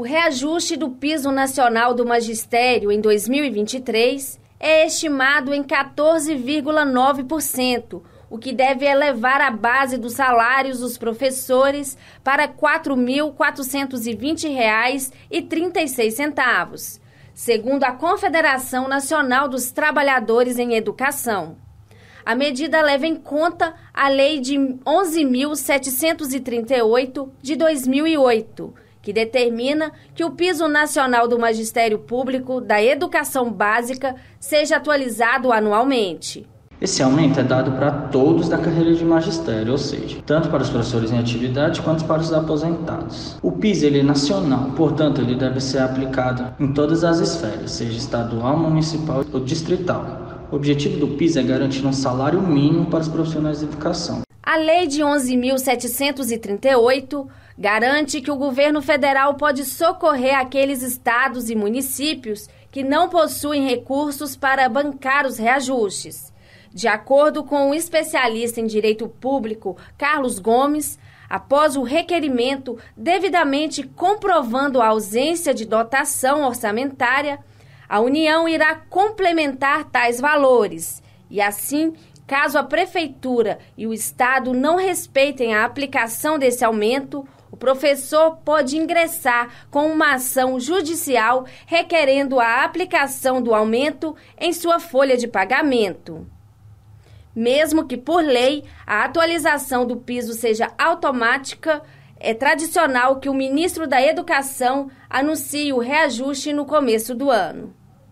O reajuste do piso nacional do magistério em 2023 é estimado em 14,9%, o que deve elevar a base dos salários dos professores para R$ 4.420,36, segundo a Confederação Nacional dos Trabalhadores em Educação. A medida leva em conta a Lei de 11.738 de 2008 que determina que o piso nacional do magistério público da educação básica seja atualizado anualmente. Esse aumento é dado para todos da carreira de magistério, ou seja, tanto para os professores em atividade quanto para os aposentados. O PIS ele é nacional, portanto, ele deve ser aplicado em todas as esferas, seja estadual, municipal ou distrital. O objetivo do PIS é garantir um salário mínimo para os profissionais de educação. A Lei de 11.738 garante que o governo federal pode socorrer aqueles estados e municípios que não possuem recursos para bancar os reajustes. De acordo com o especialista em direito público Carlos Gomes, após o requerimento devidamente comprovando a ausência de dotação orçamentária, a União irá complementar tais valores e, assim, Caso a Prefeitura e o Estado não respeitem a aplicação desse aumento, o professor pode ingressar com uma ação judicial requerendo a aplicação do aumento em sua folha de pagamento. Mesmo que por lei a atualização do piso seja automática, é tradicional que o ministro da Educação anuncie o reajuste no começo do ano.